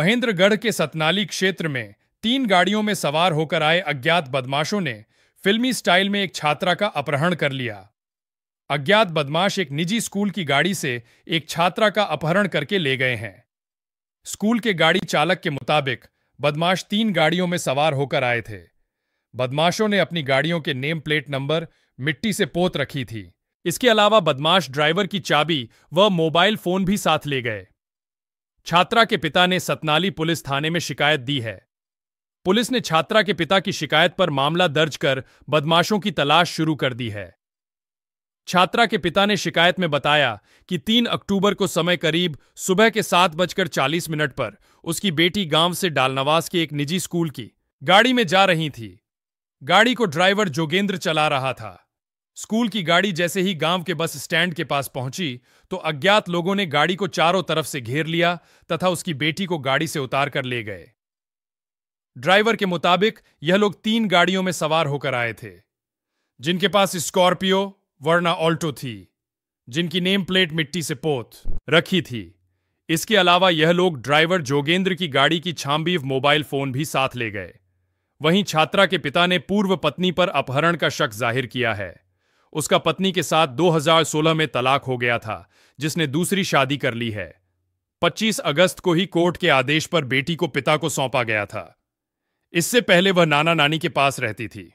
महेंद्रगढ़ के सतनाली क्षेत्र में तीन गाड़ियों में सवार होकर आए अज्ञात बदमाशों ने फिल्मी स्टाइल में एक छात्रा का अपहरण कर लिया अज्ञात बदमाश एक निजी स्कूल की गाड़ी से एक छात्रा का अपहरण करके ले गए हैं स्कूल के गाड़ी चालक के मुताबिक बदमाश तीन गाड़ियों में सवार होकर आए थे बदमाशों ने अपनी गाड़ियों के नेम प्लेट नंबर मिट्टी से पोत रखी थी इसके अलावा बदमाश ड्राइवर की चाबी व मोबाइल फोन भी साथ ले गए छात्रा के पिता ने सतनाली पुलिस थाने में शिकायत दी है पुलिस ने छात्रा के पिता की शिकायत पर मामला दर्ज कर बदमाशों की तलाश शुरू कर दी है छात्रा के पिता ने शिकायत में बताया कि 3 अक्टूबर को समय करीब सुबह के सात बजकर चालीस मिनट पर उसकी बेटी गांव से डालनवास के एक निजी स्कूल की गाड़ी में जा रही थी गाड़ी को ड्राइवर जोगेंद्र चला रहा था स्कूल की गाड़ी जैसे ही गांव के बस स्टैंड के पास पहुंची तो अज्ञात लोगों ने गाड़ी को चारों तरफ से घेर लिया तथा उसकी बेटी को गाड़ी से उतार कर ले गए ड्राइवर के मुताबिक यह लोग तीन गाड़ियों में सवार होकर आए थे जिनके पास स्कॉर्पियो वरना ऑल्टो थी जिनकी नेम प्लेट मिट्टी से पोत रखी थी इसके अलावा यह लोग ड्राइवर जोगेंद्र की गाड़ी की छांबीव मोबाइल फोन भी साथ ले गए वहीं छात्रा के पिता ने पूर्व पत्नी पर अपहरण का शक जाहिर किया है उसका पत्नी के साथ 2016 में तलाक हो गया था जिसने दूसरी शादी कर ली है 25 अगस्त को ही कोर्ट के आदेश पर बेटी को पिता को सौंपा गया था इससे पहले वह नाना नानी के पास रहती थी